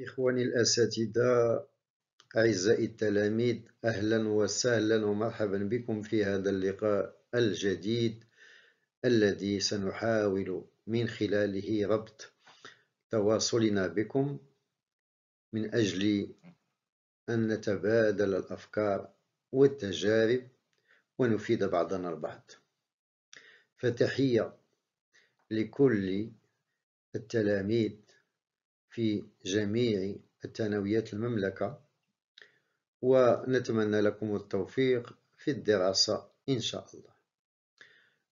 إخواني الأساتذة أعزائي التلاميذ أهلا وسهلا ومرحبا بكم في هذا اللقاء الجديد الذي سنحاول من خلاله ربط تواصلنا بكم من أجل أن نتبادل الأفكار والتجارب ونفيد بعضنا البعض فتحية لكل التلاميذ في جميع الثانويات المملكة ونتمنى لكم التوفيق في الدراسة إن شاء الله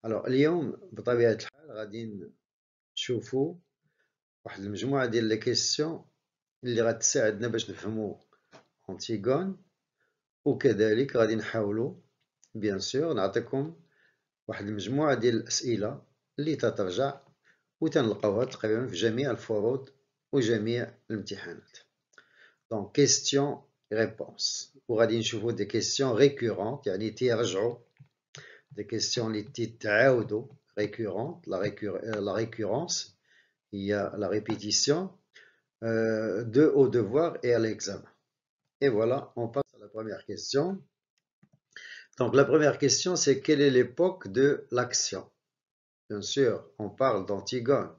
alors, اليوم بطبيعة الحال غادي نشوفو واحد المجموعة ديال لي كيسيون اللي غتساعدنا باش نفهمو أنتيغون وكذلك غادي نحاولو بيان سور نعطيكم واحد المجموعة ديال الأسئلة اللي تترجع وتنلقاوها تقريبا في جميع الفروض mis وجميع hand. Donc question réponse des questions récurrentes questions récurrentes يعني تيرجعوا Des questions اللي des récurrente récurrentes euh, la récurrence il y a la répétition euh, de au devoir et à l'examen et voilà on passe à la première question donc la première question c'est quelle est l'époque de l'action bien sûr on parle d'Antigone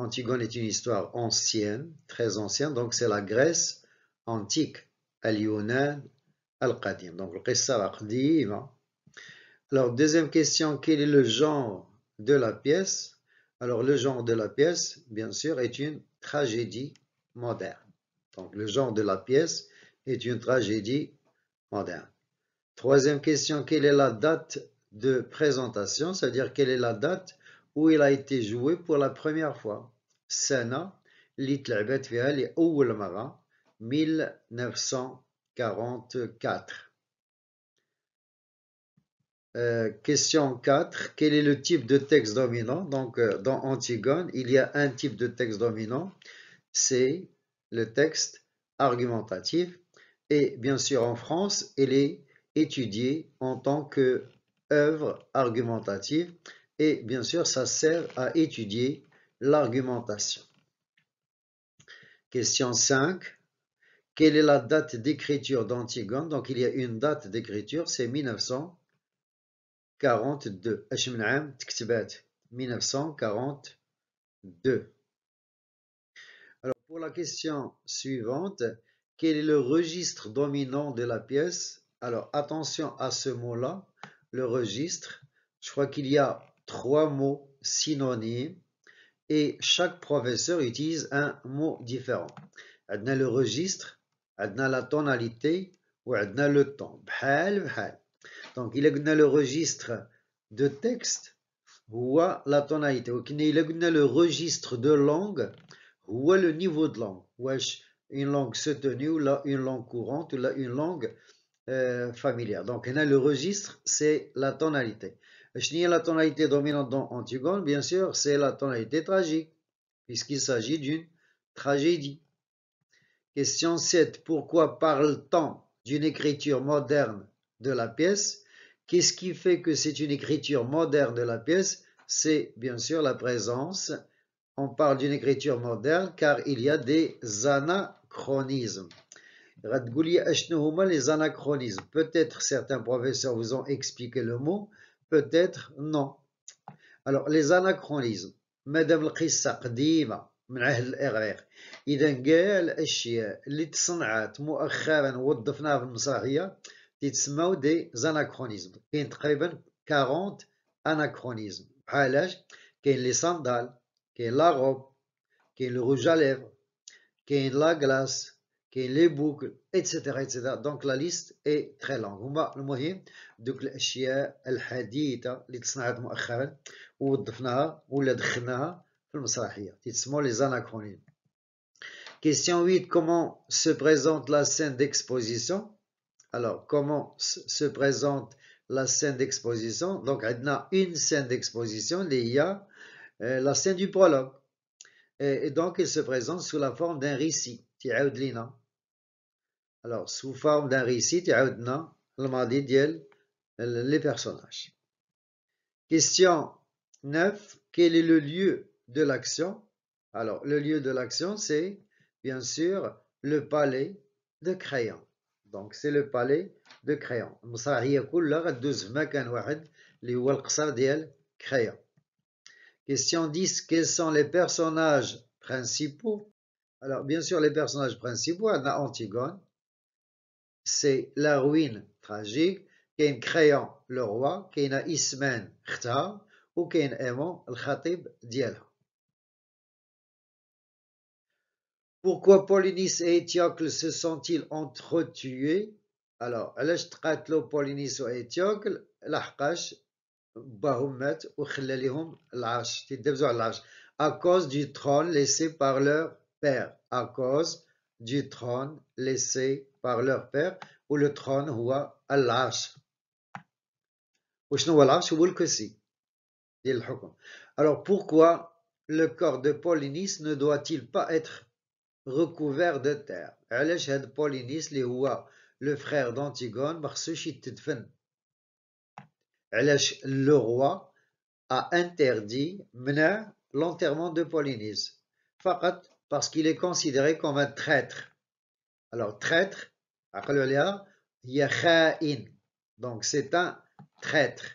Antigone est une histoire ancienne, très ancienne, donc c'est la Grèce antique, al-Yunan al-Qadim. Donc le Qissa hein. Alors deuxième question, quel est le genre de la pièce Alors le genre de la pièce, bien sûr, est une tragédie moderne. Donc le genre de la pièce est une tragédie moderne. Troisième question, quelle est la date de présentation C'est-à-dire quelle est la date où il a été joué pour la première fois Sena, lit تلعبت et لأول 1944 euh, question 4. Quel est le type de texte dominant Donc, euh, dans Antigone, il y a un type de texte dominant, c'est le texte argumentatif. Et bien sûr, en France, elle est étudiée en tant que œuvre argumentative. Et bien sûr, ça sert à étudier l'argumentation. Question 5. Quelle est la date d'écriture d'Antigone Donc, il y a une date d'écriture, c'est 1942. 1942. Alors, pour la question suivante, quel est le registre dominant de la pièce Alors, attention à ce mot-là, le registre. Je crois qu'il y a trois mots synonymes et chaque professeur utilise un mot différent. On le registre, on la tonalité ou on le temps. Donc, il a le registre de texte ou la tonalité. Il a le registre de langue ou le niveau de langue. Une langue soutenue ou une langue courante ou une langue euh, familière. Donc, on le registre, c'est la tonalité la tonalité dominante dans Antigone, bien sûr, c'est la tonalité tragique, puisqu'il s'agit d'une tragédie. Question 7. Pourquoi parle-t-on d'une écriture moderne de la pièce Qu'est-ce qui fait que c'est une écriture moderne de la pièce C'est bien sûr la présence. On parle d'une écriture moderne car il y a des anachronismes. Les anachronismes. Peut-être certains professeurs vous ont expliqué le mot, Peut-être non. Alors, les anachronismes. Madame le Christa Kdiva, M'nahel Les Idengel Eshia, Litsanat, Mouacheren, Woddofnav Msaria, Titsmao des anachronismes. Kent Kreben, 40 anachronismes. Halaj, Kent les sandales, Kent la robe, Kent le rouge à lèvres, Kent la glace, les boucles, etc., etc. Donc la liste est très longue. Hein, les anachronismes Question 8 comment se présente la scène d'exposition Alors comment se présente la scène d'exposition Donc il y a une scène d'exposition, il y a euh, la scène du prologue. Et, donc elle se présente sous la forme d'un récit. Alors, sous forme d'un récit, m'a dit ديال les personnages. Question 9. Quel est le lieu de l'action Alors, le lieu de l'action, c'est bien sûr le palais de crayon. Donc, c'est le palais de crayon. Question 10. Quels sont les personnages principaux Alors, bien sûr, les personnages principaux, on a Antigone, c'est la ruine tragique, qui créé créant le roi, qui a Ismen Khtar, ou y a aimant le Khatib Diel. Pourquoi Polynice et Éthiocle se sont-ils entretués Alors, les Polynice et Éthiocle, l'Arkash, Bahumet, à cause du trône laissé par leur père, à cause du trône laissé par leur père trône le trône ou à العرش alors pourquoi le corps de Polynice ne doit-il pas être recouvert de terre علاش le frère d'Antigone ما le roi a interdit l'enterrement de Polynice parce qu'il est considéré comme un traître. Alors, traître, donc c'est un traître.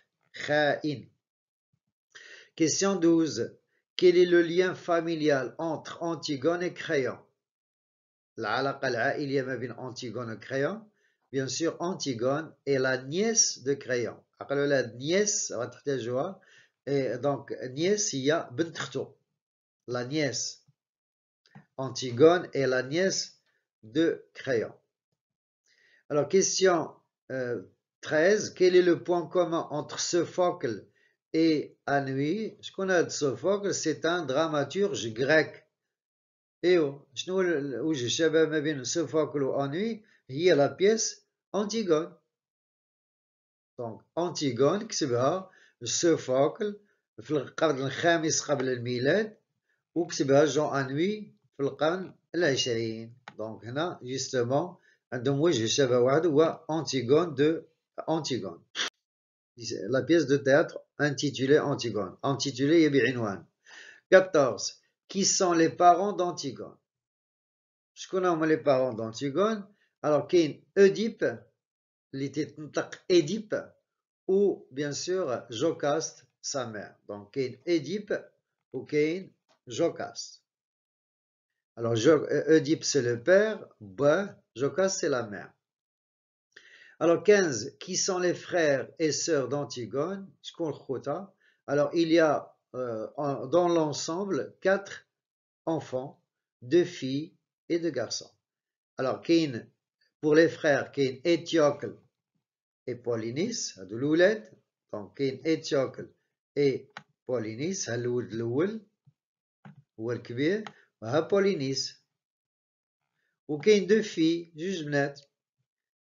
Question 12. Quel est le lien familial entre Antigone et Créon il y a une Antigone et Créon. Bien sûr, Antigone est la nièce de Créon. la nièce, et donc nièce, il y a la nièce. Antigone est la nièce de Créon. Alors, question 13. Euh, Quel est le point commun entre Sophocle et Anui Ce qu'on a de Sophocle, c'est un dramaturge grec. Et où oh, je Sophocle ou Anui, il y a la pièce Antigone. Donc, Antigone, كتبها سوفوكل في le ou qui se Jean donc, justement, moi je Antigone de Antigone. La pièce de théâtre intitulée Antigone. 14. Qui sont les parents d'Antigone Je connais les parents d'Antigone. Alors, qu'est-ce qu'Edippe Il ou bien sûr Jocaste, sa mère. Donc, qu'est-ce Édipe ou qu'est-ce Jocaste? Alors, e, Oedipe, c'est le père, ben, c'est la mère. Alors, 15, qui sont les frères et sœurs d'Antigone, Alors, il y a euh, dans l'ensemble quatre enfants, deux filles et deux garçons. Alors, pour les frères, Cain Éthiocle et Polynice, de donc Éthiocle et Polynice, l'oul, Apollinice de deux filles, net, بنات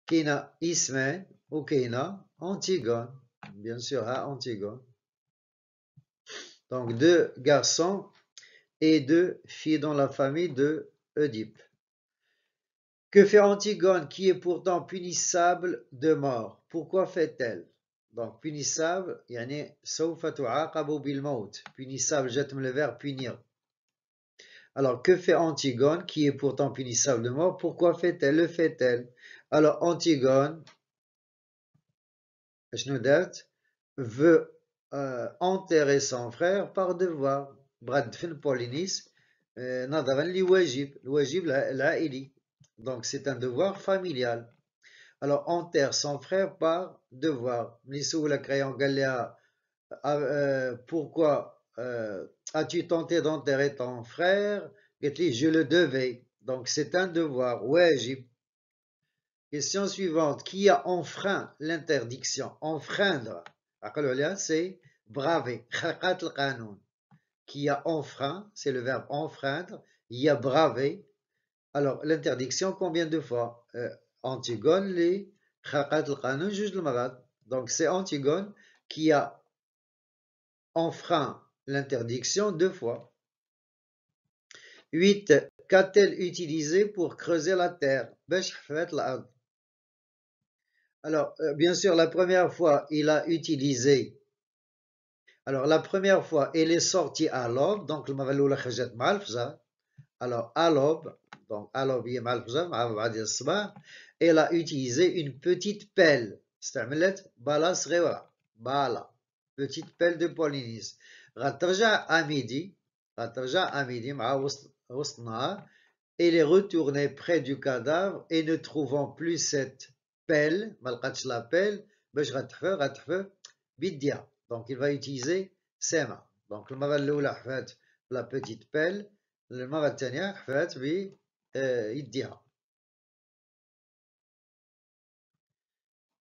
كاينه اسماء وكاينه Antigone, bien sûr à hein, Antigone, Donc deux garçons et deux filles dans la famille de Oedipe. Que fait Antigone qui est pourtant punissable de mort Pourquoi fait-elle Donc punissable, a sauf bil maut. Punissable, jette le verbe punir. Alors, que fait Antigone, qui est pourtant punissable de mort Pourquoi fait-elle Le fait-elle Alors, Antigone, veut euh, enterrer son frère par devoir. Bradfin euh, Donc, c'est un devoir familial. Alors, enterre son frère par devoir. la euh, Pourquoi euh, as-tu tenté d'enterrer ton frère je le devais. Donc c'est un devoir. Ouais, j'ai. Question suivante. Qui a enfreint l'interdiction Enfreindre. C'est braver. Qui a enfreint, c'est le verbe enfreindre. Il y a bravé. Alors, l'interdiction, combien de fois euh, Antigone, les Donc, c'est Antigone qui a enfreint l'interdiction deux fois. 8. Qu'a-t-elle utilisé pour creuser la terre Alors, euh, bien sûr, la première fois, il a utilisé. Alors, la première fois, elle est sortie à l'aube, donc le mavalou la malfza. Alors, à l'aube, donc à l'aube, elle a utilisé une petite pelle. Bala Bala, petite pelle de Polynésie. غترجع à غترجع أميدي مع وسط وسط النهار et les retourner près du cadavre et ne trouvant plus cette pelle, ما لقاتش pelle, باش غتحفر غتحفر Donc il va utiliser ses mains. Donc le la petite pelle le بيل المرة الثانية حفرت بيديها.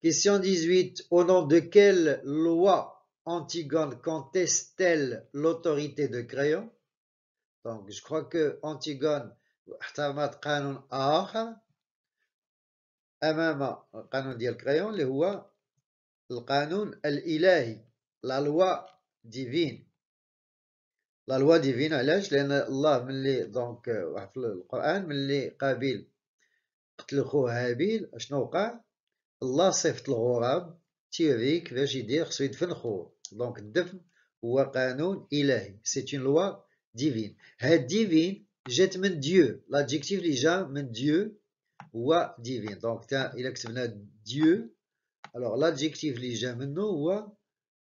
Question 18. Au nom de quelle loi Antigone conteste-t-elle l'autorité de Créon Donc, je crois que Antigone احترمت قانون آخر le القانون ديال كريون اللي هو القانون الإلهي la loi la loi loi La علاش لأن الله ملي دونك واحد في القرآن ملي قابيل قتل خوه هابيل شنو وقع الله صيفط الغراب باش donc, canon il C'est une loi divine. Had hein, divine, jette Dieu. L'adjectif déjà, mais Dieu, huwa divine. Donc, il a Dieu. Alors, l'adjectif déjà, maintenant, huwa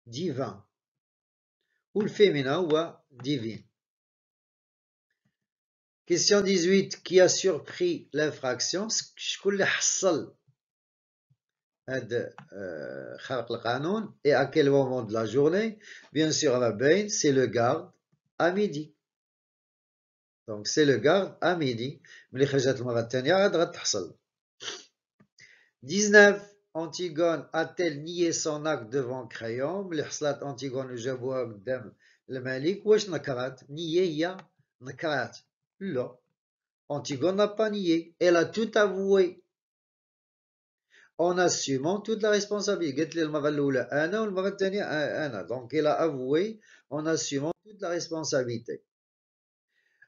divin. Ou le féminin, huwa divine. Question 18. Qui a surpris l'infraction euh, et à quel moment de la journée Bien sûr, la c'est le garde à midi. Donc, c'est le garde à midi. 19. Antigone a-t-elle nié son acte devant Crayon Antigone le Malik, Antigone n'a pas nié. Elle a tout avoué en assumant toute la responsabilité. Donc il a avoué en assumant toute la responsabilité.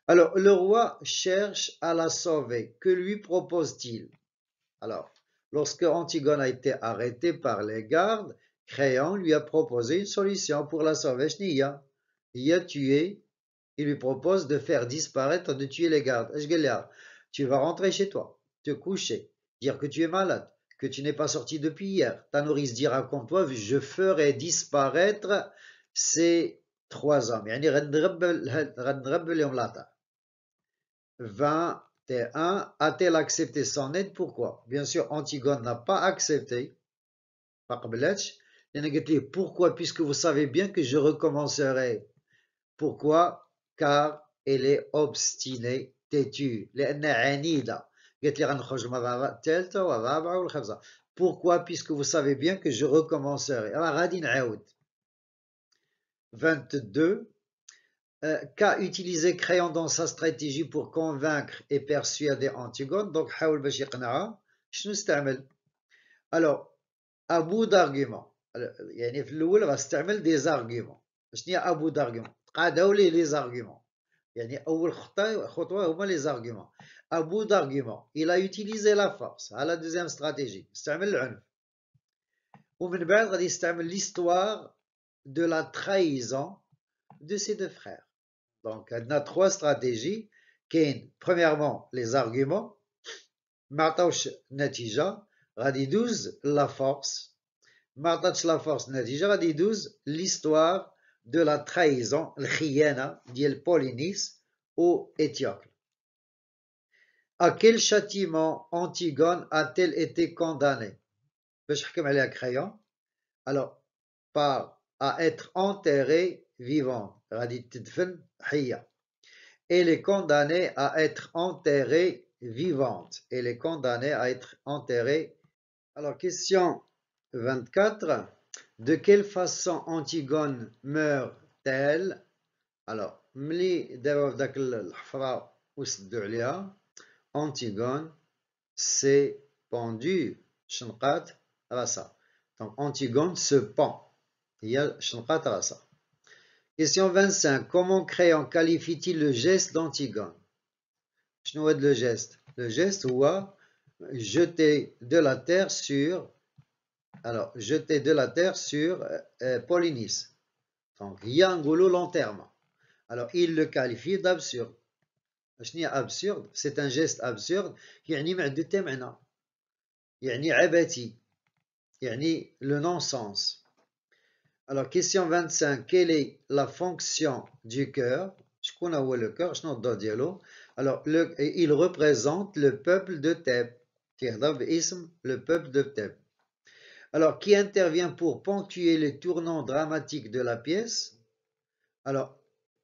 Alors le roi cherche à la sauver. Que lui propose-t-il Alors, lorsque Antigone a été arrêté par les gardes, Créon lui a proposé une solution pour la sauver. il a tué, il lui propose de faire disparaître, de tuer les gardes. Tu vas rentrer chez toi, te coucher, dire que tu es malade que tu n'es pas sorti depuis hier. Ta nourrice dira, raconte-toi, je ferai disparaître ces trois hommes. 21, a-t-elle accepté son aide Pourquoi Bien sûr, Antigone n'a pas accepté. Pourquoi Puisque vous savez bien que je recommencerai. Pourquoi Car elle est obstinée, têtue. Pourquoi Puisque vous savez bien que je recommencerai. 22. Euh, qu'a utilisé crayon dans sa stratégie pour convaincre et persuader Antigone Donc, Haoul Alors, à bout d'arguments. Il y a غنستعمل des arguments il a ابو des arguments y a زارغيمون des arguments il arguments à bout d'arguments. Il a utilisé la force à la deuxième stratégie. l'histoire de la trahison de ses deux frères. Donc, on a trois stratégies. Kane, premièrement, les arguments. Martouch Natija, radidouze la force. Martouch la force Natija, Radidouz, l'histoire de la trahison, le dit le Polynice au Éthiopie. À quel châtiment Antigone a-t-elle été condamnée Alors, par à être enterrée vivante. Elle est condamnée à être enterrée vivante. Elle est condamnée à être enterrée. Alors, question 24. De quelle façon Antigone meurt-elle Alors, Mli Antigone s'est pendu. Shenqat rasa. Donc Antigone se pend. Il y a Question 25. Comment créant qualifie-t-il le geste d'Antigone Je le geste. Le geste ou jeter de la terre sur alors jeter de la terre sur euh, Polynice. Donc il y a un Alors il le qualifie d'absurde absurde c'est un un du qui il يعني a ni حتى il يعني a ni le non-sens alors question 25 quelle est la fonction du cœur où est le cœur شنو pas ديالو alors il représente le peuple de Thèbes le peuple de Thèbes alors qui intervient pour ponctuer les tournants dramatiques de la pièce alors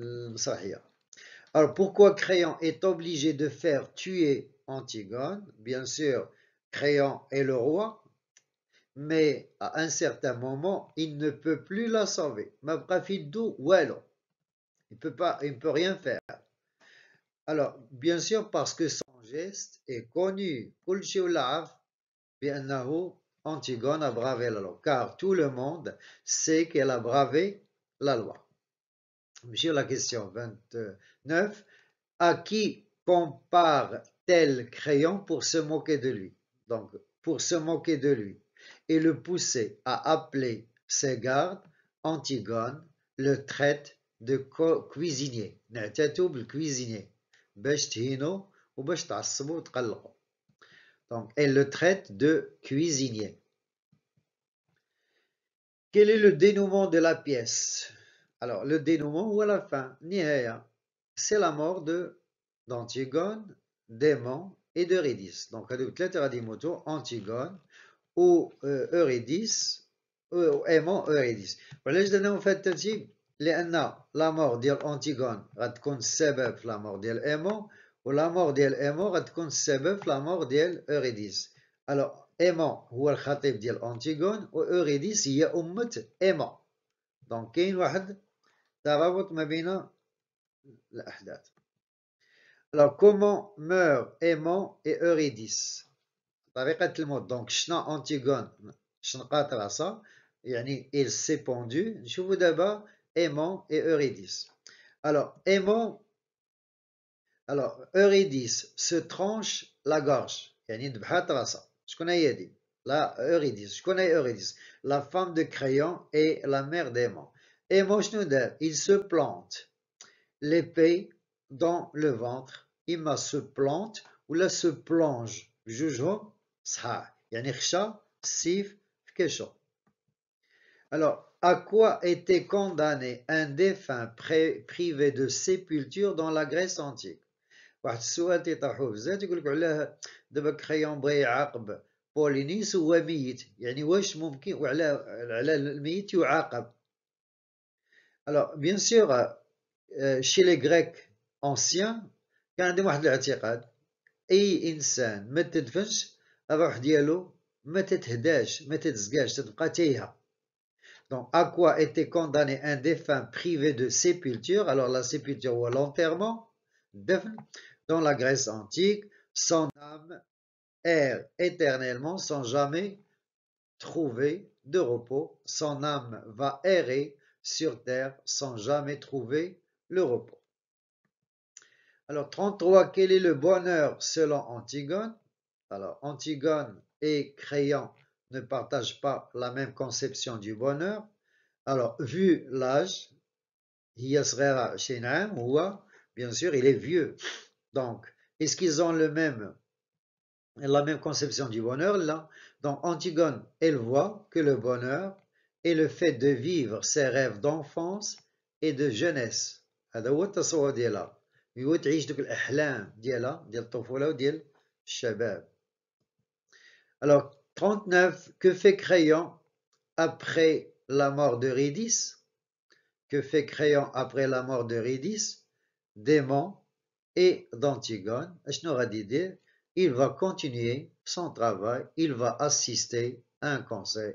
Euh, Alors pourquoi Créon est obligé de faire tuer Antigone Bien sûr, Créon est le roi, mais à un certain moment, il ne peut plus la sauver. Mabrafidou, elle Il ne peut, pas, il peut rien faire. Alors, bien sûr, parce que son geste est connu. Bien Antigone a bravé la loi, car tout le monde sait qu'elle a bravé la loi sur la question 29, à qui compare-t-elle Crayon pour se moquer de lui Donc, pour se moquer de lui et le pousser à appeler ses gardes, Antigone le traite de cuisinier, cuisinier, Donc, elle le traite de cuisinier. Quel est le dénouement de la pièce alors, le dénouement ou la fin, Nihéa, c'est la mort de d'Antigone, d'Aimant et d'Eurydice. Donc, à toute lettre des motos, Antigone ou euh, Eurydice, ou euh, Aimant, Eurydice. Voilà, je donne en fait, si, la mort d'Antigone, Radcon Sebeuf, la mort d'Aimant, ou la mort d'Aimant, Radcon Sebeuf, la mort d'Eurydice. Alors, Aimant, ou al khatib Antigone ou Eurydice, il y a un mot Donc, il y a un ترابط ما بين الأحداث Alors, comment meurt Aimon et Eurydice طريقة الموت Donc, شنا Antigone شنقات راسها يعني il s'est pendu نشوفوا دابا Aimon et Eurydice Alors, Aimon alors Eurydice se tranche la gorge يعني ذبحات راسها شكون هي دي لا Eurydice شكون هي Eurydice la femme de Crayon et la mère d'Aimon et Mosnoudeb, il se plante, l'épée dans le ventre, il ma se plante ou là se plonge, jugeons, ça, yani sif, fkesho. Alors, à quoi était condamné un défunt privé de sépulture dans la Grèce antique واحد السؤال تيطرحوه بزاف يقول لك علاه دابا كريون بغا يعاقب بولينيس وهو ميت يعني واش ممكن وعلى على الميت يعاقب alors, bien sûr, euh, chez les Grecs anciens, كان عندهم واحد الاعتقاد أي انسان الروح ديالو ما Donc, à quoi était condamné un défunt privé de sépulture Alors, la sépulture ou l'enterrement, dans la Grèce antique, son âme erre éternellement sans jamais trouver de repos. Son âme va errer sur terre sans jamais trouver le repos. Alors 33, quel est le bonheur selon Antigone Alors Antigone et Créon ne partagent pas la même conception du bonheur. Alors vu l'âge, Yasrera Shinaim, ou bien sûr, il est vieux. Donc, est-ce qu'ils ont le même, la même conception du bonheur là Donc Antigone, elle voit que le bonheur et le fait de vivre ses rêves d'enfance et de jeunesse alors 39 que fait Crayon après la mort de Ridis que fait Crayon après la mort de Ridis démon et d'Antigone غادي il va continuer son travail il va assister à un conseil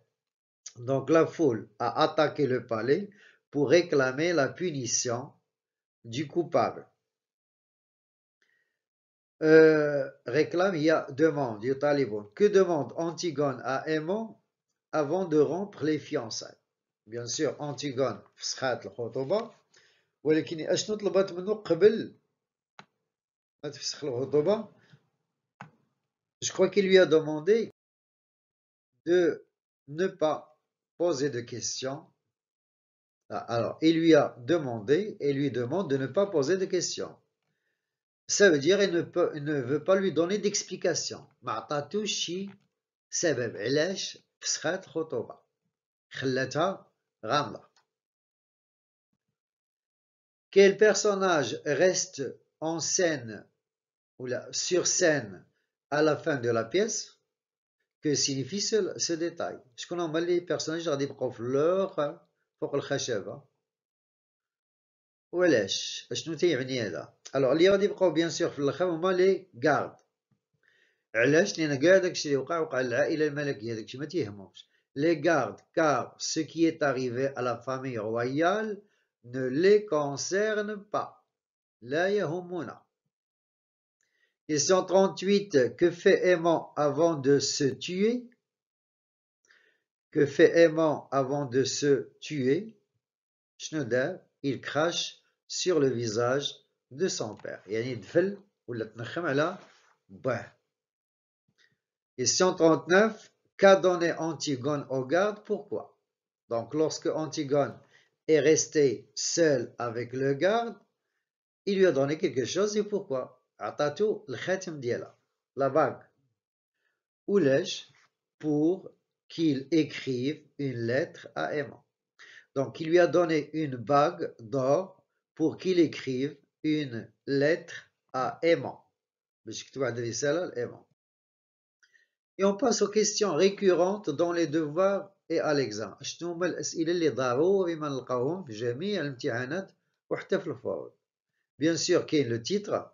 Donc la foule a attaqué le palais pour réclamer la punition du coupable. Euh, réclame, il y a demande, du taliban. Que demande Antigone à Aimon avant de rompre les fiançailles Bien sûr, Antigone, Je crois qu'il lui a demandé de ne pas Poser de questions. Ah, alors, il lui a demandé et lui demande de ne pas poser de questions. Ça veut dire qu'il ne, peut, ne veut pas lui donner d'explication. Quel personnage reste en scène ou là, sur scène à la fin de la pièce que signifie ce, détail Est-ce qu'on a les personnages dans hein, hein. les Ou est-ce que Alors, il y a des bien sûr, les gardes. les gardes, Les car ce qui est arrivé à la famille royale ne les concerne pas. Question 38, Que fait Aimant avant de se tuer Que fait Aimant avant de se tuer Schneider, il crache sur le visage de son père. Ben. Et 139, qu'a donné Antigone au garde Pourquoi Donc, lorsque Antigone est resté seul avec le garde, il lui a donné quelque chose et pourquoi la vague ديالها la pour qu'il écrive une lettre à aimant donc il lui a donné une bague d'or pour qu'il écrive une lettre à aimant Et on passe aux questions récurrentes dans les devoirs et à l'examen. Bien sûr le titre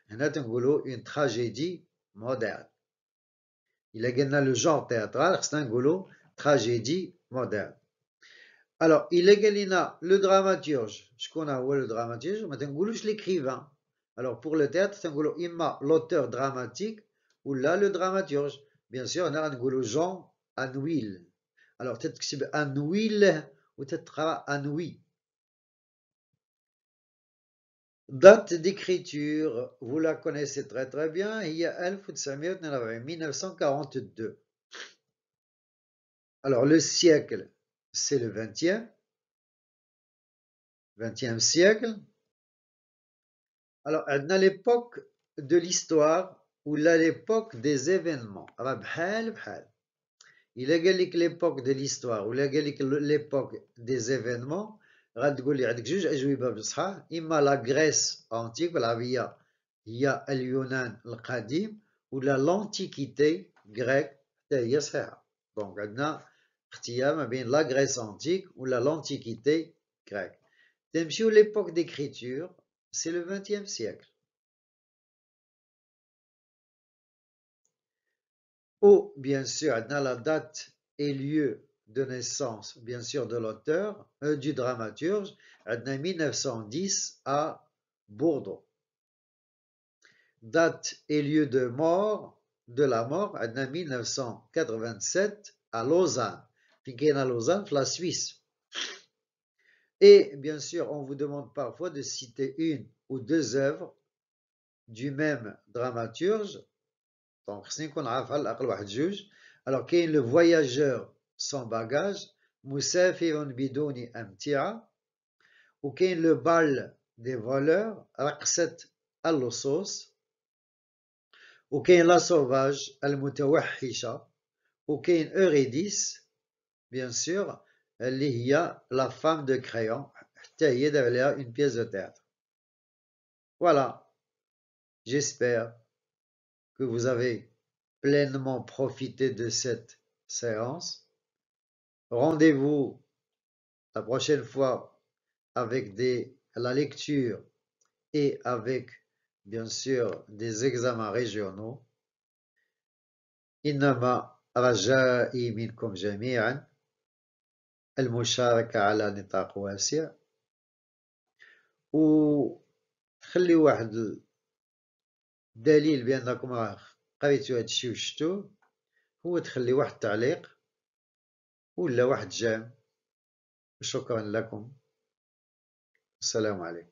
Il une tragédie moderne. Il a gagné le genre théâtral, c'est un tragédie moderne. Alors, il a gagné le dramaturge. Ce qu'on a le dramaturge, c'est l'écrivain. Alors, pour le théâtre, c'est un l'auteur dramatique ou là le dramaturge. Bien sûr, on a un Jean Anouil. Alors, peut-être que c'est Anouil ou peut-être Anoui. Date d'écriture, vous la connaissez très très bien, il y a 1942. Alors le siècle, c'est le 20e, 20e siècle. Alors, elle a l'époque de l'histoire ou à l'époque des événements. Ah bah, il égal que l'époque de l'histoire ou l'époque des événements la Grèce antique, il la L'Antiquité grecque Donc, eh la Grèce antique la L'Antiquité grecque. l'époque d'écriture, c'est le XXe siècle. Ou, oh, bien sûr, la date et lieu de naissance, bien sûr, de l'auteur, euh, du dramaturge, en 1910 à Bordeaux Date et lieu de mort, de la mort, en 1987 à Lausanne, puis à Lausanne, la Suisse. Et bien sûr, on vous demande parfois de citer une ou deux œuvres du même dramaturge. Donc, alors, qu'il est a le voyageur sans bagage, Moussa Bidouni Amtia, ou le bal des voleurs, Rakset Al-Losos, la sauvage, Al-Mutawahisha, ou qu'il Eurydice, bien sûr, Lihia, la femme de crayon, taillée derrière une pièce de théâtre. Voilà, j'espère que vous avez pleinement profité de cette séance. Rendez-vous la prochaine fois avec la lecture et avec bien sûr des examens régionaux. Inama Aja imin kumjemir, al-musharakah la ntaq wasi. Ou t'as laissé un des détails dans la commande. Qu'as-tu écrit ou ولا واحد جام شكرا لكم السلام عليكم